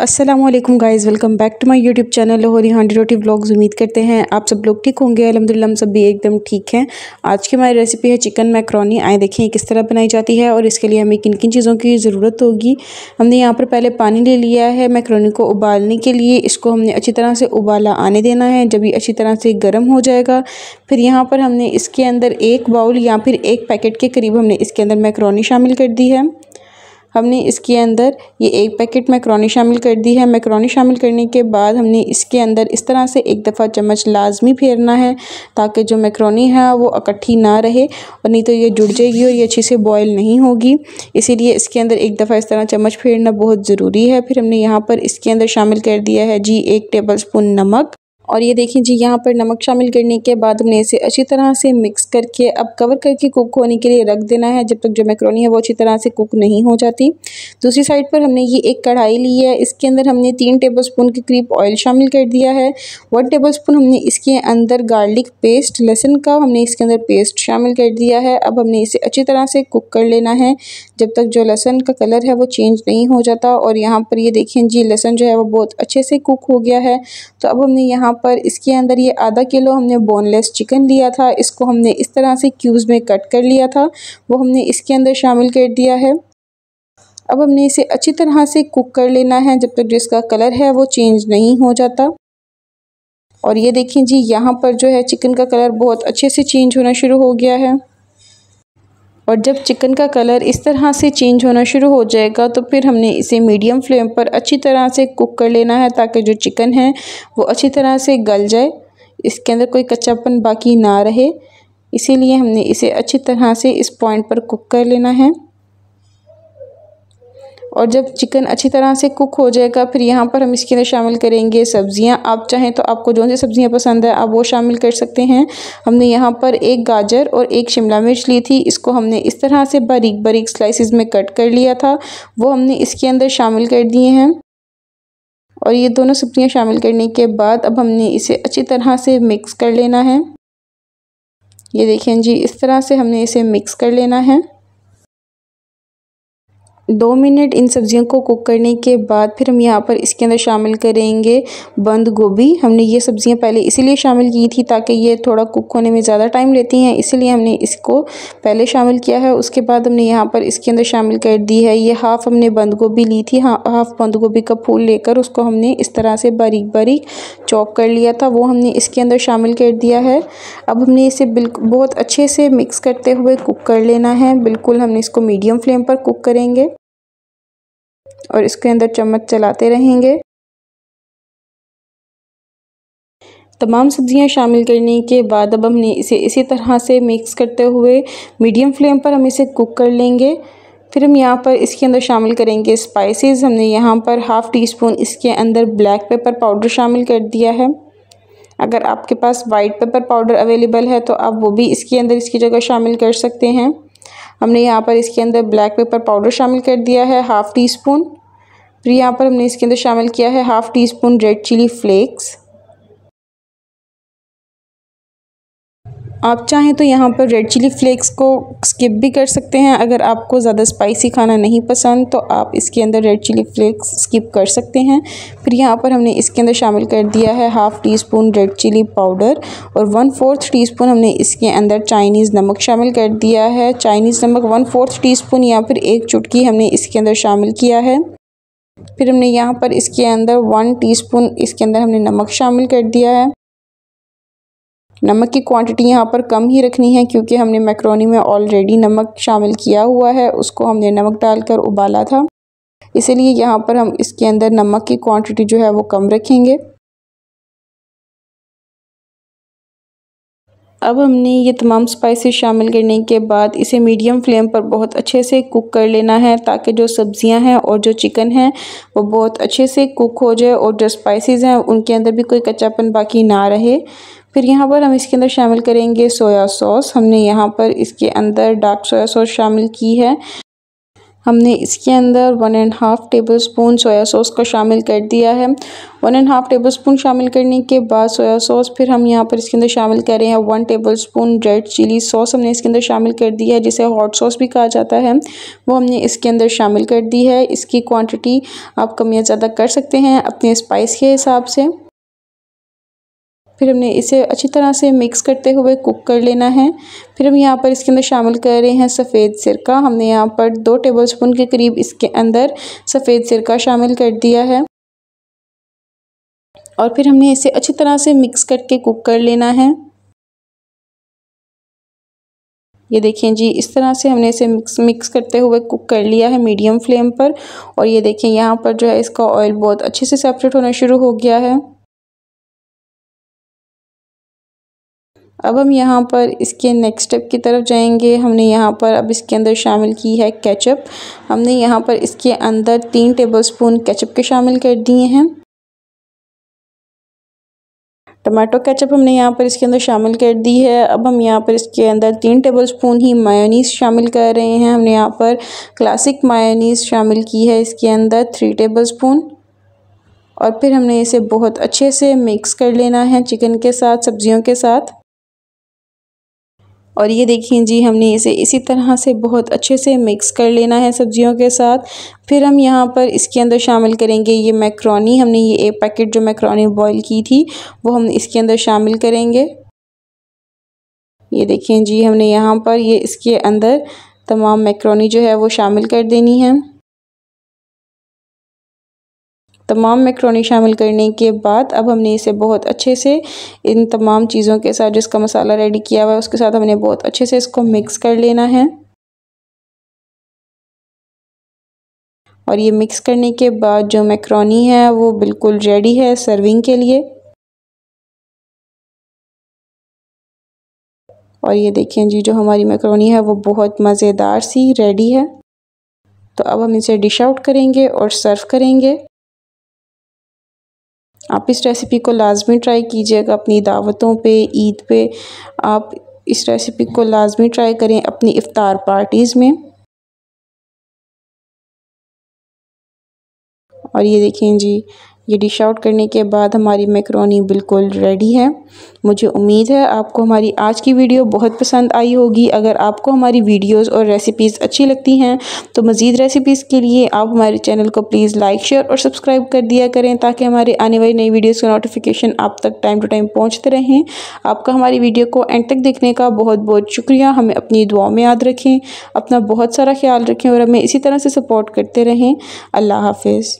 Aslam guys welcome back to my YouTube channel Lohri Handi Roti blogs उम्मीद करते हैं आप सब लोग ठीक होंगे अलहमदिल्ला हम सब भी एकदम ठीक हैं आज की हमारी रेसिपी है चिकन मैक्रोनी आए देखें किस तरह बनाई जाती है और इसके लिए हमें किन किन चीज़ों की ज़रूरत होगी हमने यहाँ पर पहले पानी ले लिया है मैक्रोनी को उबालने के लिए इसको हमने अच्छी तरह से उबाला आने देना है जब ये अच्छी तरह से गर्म हो जाएगा फिर यहाँ पर हमने इसके अंदर एक बाउल या फिर एक पैकेट के करीब हमने इसके अंदर मैक्रोनी शामिल कर दी है हमने इसके अंदर ये एक पैकेट मैक्रोनी शामिल कर दी है मैक्रोनी शामिल करने के बाद हमने इसके अंदर इस तरह से एक दफ़ा चम्मच लाजमी फेरना है ताकि जो मैक्रोनी है वो इकट्ठी ना रहे और नहीं तो ये जुड़ जाएगी और ये अच्छे से बॉयल नहीं होगी इसीलिए इसके अंदर एक दफ़ा इस तरह चम्मच फेरना बहुत ज़रूरी है फिर हमने यहाँ पर इसके अंदर शामिल कर दिया है जी एक टेबल स्पून नमक और ये देखें जी यहाँ पर नमक शामिल करने के बाद हमने इसे अच्छी तरह से मिक्स करके अब कवर करके कुक होने के लिए रख देना है जब तक जो मैक्रोनी है वो अच्छी तरह से कुक नहीं हो जाती दूसरी साइड पर हमने ये एक कढ़ाई ली है इसके अंदर हमने तीन टेबल स्पून के करीब ऑयल शामिल कर दिया है वन टेबल स्पून हमने इसके अंदर गार्लिक पेस्ट लहसुन का हमने इसके अंदर पेस्ट शामिल कर दिया है अब हमने इसे अच्छी तरह से कुक कर लेना है जब तक जो लहसुन का कलर है वो चेंज नहीं हो जाता और यहाँ पर ये देखें जी लहसुन जो है वो बहुत अच्छे से कुक हो गया है तो अब हमने यहाँ पर इसके अंदर ये आधा किलो हमने बोनलेस चिकन लिया था इसको हमने इस तरह से क्यूब्स में कट कर लिया था वो हमने इसके अंदर शामिल कर दिया है अब हमने इसे अच्छी तरह से कुक कर लेना है जब तक जो इसका कलर है वो चेंज नहीं हो जाता और ये देखें जी यहाँ पर जो है चिकन का कलर बहुत अच्छे से चेंज होना शुरू हो गया है और जब चिकन का कलर इस तरह से चेंज होना शुरू हो जाएगा तो फिर हमने इसे मीडियम फ्लेम पर अच्छी तरह से कुक कर लेना है ताकि जो चिकन है वो अच्छी तरह से गल जाए इसके अंदर कोई कच्चापन बाकी ना रहे इसीलिए हमने इसे अच्छी तरह से इस पॉइंट पर कुक कर लेना है और जब चिकन अच्छी तरह से कुक हो जाएगा फिर यहाँ पर हम इसके अंदर शामिल करेंगे सब्ज़ियाँ आप चाहें तो आपको जो सी सब्ज़ियाँ पसंद है आप वो शामिल कर सकते हैं हमने यहाँ पर एक गाजर और एक शिमला मिर्च ली थी इसको हमने इस तरह से बारीक बारीक स्लाइसिस में कट कर लिया था वो हमने इसके अंदर शामिल कर दिए हैं और ये दोनों सब्ज़ियाँ शामिल करने के बाद अब हमने इसे अच्छी तरह से मिक्स कर लेना है ये देखें जी इस तरह से हमने इसे मिक्स कर लेना है दो मिनट इन सब्जियों को कुक करने के बाद फिर हम यहाँ पर इसके अंदर शामिल करेंगे बंद गोभी हमने ये सब्जियाँ पहले इसीलिए शामिल की थी ताकि ये थोड़ा कुक होने में ज़्यादा टाइम लेती हैं इसीलिए हमने इसको पहले शामिल किया है उसके बाद हमने यहाँ पर इसके अंदर शामिल कर दी है ये हाफ़ हमने बंद गोभी ली थी हाँ हाफ़ बंद गोभी का फूल लेकर उसको हमने इस तरह से बारीक बारीक चॉप कर लिया था वो हमने इसके अंदर शामिल कर दिया है अब हमने इसे बिल्कुल बहुत अच्छे से मिक्स करते हुए कुक कर लेना है बिल्कुल हमने इसको मीडियम फ्लेम पर कुक करेंगे और इसके अंदर चम्मच चलाते रहेंगे तमाम सब्ज़ियां शामिल करने के बाद अब हमने इसे इसी तरह से मिक्स करते हुए मीडियम फ्लेम पर हम इसे कुक कर लेंगे फिर हम यहाँ पर इसके अंदर शामिल करेंगे स्पाइसेस हमने यहाँ पर हाफ़ टी स्पून इसके अंदर ब्लैक पेपर पाउडर शामिल कर दिया है अगर आपके पास वाइट पेपर पाउडर अवेलेबल है तो आप वो भी इसके अंदर इसकी जगह शामिल कर सकते हैं हमने यहाँ पर इसके अंदर ब्लैक पेपर पाउडर शामिल कर दिया है हाफ़ टी स्पून फिर यहाँ पर हमने इसके अंदर शामिल किया है half teaspoon red chilli flakes आप चाहें तो यहाँ पर रेड चिली फ्लेक्स को स्किप भी कर सकते हैं अगर आपको ज़्यादा स्पाइसी खाना नहीं पसंद तो आप इसके अंदर रेड चिली फ्लेक्स स्किप कर सकते हैं फिर यहाँ पर हमने इसके अंदर शामिल कर दिया है half teaspoon red chilli powder और वन फोर्थ टी स्पून हमने इसके अंदर चाइनीज़ नमक शामिल कर दिया है चाइनीज़ नमक वन फोर्थ टी स्पून या फिर एक चुटकी हमने इसके अंदर शामिल किया है फिर हमने यहाँ पर इसके अंदर वन टीस्पून इसके अंदर हमने नमक शामिल कर दिया है नमक की क्वांटिटी यहाँ पर कम ही रखनी है क्योंकि हमने मैक्रोनी में ऑलरेडी नमक शामिल किया हुआ है उसको हमने नमक डालकर उबाला था इसीलिए यहाँ पर हम इसके अंदर नमक की क्वांटिटी जो है वो कम रखेंगे अब हमने ये तमाम स्पाइसेस शामिल करने के बाद इसे मीडियम फ्लेम पर बहुत अच्छे से कुक कर लेना है ताकि जो सब्ज़ियां हैं और जो चिकन है वो बहुत अच्छे से कुक हो जाए और जो स्पाइसेस हैं उनके अंदर भी कोई कच्चापन बाकी ना रहे फिर यहाँ पर हम इसके अंदर शामिल करेंगे सोया सॉस हमने यहाँ पर इसके अंदर डार्क सोया सॉस शामिल की है हमने इसके अंदर one and half tablespoon soya sauce को शामिल कर दिया है one and half tablespoon शामिल करने के बाद सोया सॉस फिर हम यहाँ पर इसके अंदर शामिल कर रहे हैं one tablespoon red chilli sauce हमने इसके अंदर शामिल कर दी है जिसे हॉट सॉस भी कहा जाता है वो हमने इसके अंदर शामिल कर दी है इसकी क्वान्टिटी आप कम या ज़्यादा कर सकते हैं अपने स्पाइस के हिसाब से फिर हमने इसे अच्छी तरह से मिक्स करते हुए कुक कर लेना है फिर हम यहाँ पर इसके अंदर शामिल कर रहे हैं सफ़ेद सिरका हमने यहाँ पर दो टेबल स्पून के करीब इसके अंदर सफ़ेद सिरका शामिल कर दिया है और फिर हमने इसे अच्छी तरह से मिक्स करके कुक कर लेना है ये देखें जी इस तरह से हमने इसे मिक्स मिक्स करते हुए कुक कर लिया है मीडियम फ्लेम पर और ये देखें यहाँ पर जो है इसका ऑयल बहुत अच्छे से सेपरेट होना शुरू हो गया है अब हम यहाँ पर इसके नेक्स्ट स्टेप की तरफ जाएंगे हमने यहाँ पर अब इसके अंदर शामिल की है केचप हमने यहाँ पर इसके अंदर तीन टेबलस्पून केचप के शामिल कर दिए हैं टमाटो केचप हमने यहाँ पर इसके अंदर शामिल कर दी है अब हम यहाँ पर इसके अंदर तीन टेबलस्पून ही मायोनीस शामिल कर रहे हैं हमने यहाँ पर क्लासिक मायोनीस शामिल की है इसके अंदर थ्री स्पून और फिर हमने इसे बहुत अच्छे से मिक्स कर लेना है चिकन के साथ सब्जियों के साथ और ये देखिए जी हमने इसे इसी तरह से बहुत अच्छे से मिक्स कर लेना है सब्जियों के साथ फिर हम यहाँ पर इसके अंदर शामिल करेंगे ये मैक्रोनी हमने ये एक पैकेट जो मैक्रोनी बॉईल की थी वो हम इसके अंदर शामिल करेंगे ये देखें जी हमने यहाँ पर ये इसके अंदर तमाम मैक्रोनी जो है वो शामिल कर देनी है तमाम मैक्रोनी शामिल करने के बाद अब हमने इसे बहुत अच्छे से इन तमाम चीज़ों के साथ जिसका मसाला रेडी किया हुआ है उसके साथ हमने बहुत अच्छे से इसको मिक्स कर लेना है और ये मिक्स करने के बाद जो मैक्रोनी है वो बिल्कुल रेडी है सर्विंग के लिए और ये देखें जी जो हमारी मैक्रोनी है वो बहुत मज़ेदार सी रेडी है तो अब हम इसे डिश आउट करेंगे और सर्व करेंगे आप इस रेसिपी को लाजमी ट्राई कीजिएगा अपनी दावतों पे ईद पे आप इस रेसिपी को लाजमी ट्राई करें अपनी इफ़ार पार्टीज़ में और ये देखें जी ये डिश आउट करने के बाद हमारी मैक्रोनी बिल्कुल रेडी है मुझे उम्मीद है आपको हमारी आज की वीडियो बहुत पसंद आई होगी अगर आपको हमारी वीडियोस और रेसिपीज़ अच्छी लगती हैं तो मज़ीद रेसिपीज़ के लिए आप हमारे चैनल को प्लीज़ लाइक शेयर और सब्सक्राइब कर दिया करें ताकि हमारे आने वाली नई वीडियोज़ का नोटिफिकेशन आप तक टाइम टू टाइम पहुँचते रहें आपका हमारी वीडियो को एंड तक देखने का बहुत बहुत शुक्रिया हमें अपनी दुआ में याद रखें अपना बहुत सारा ख्याल रखें और हमें इसी तरह से सपोर्ट करते रहें अल्लाह हाफिज़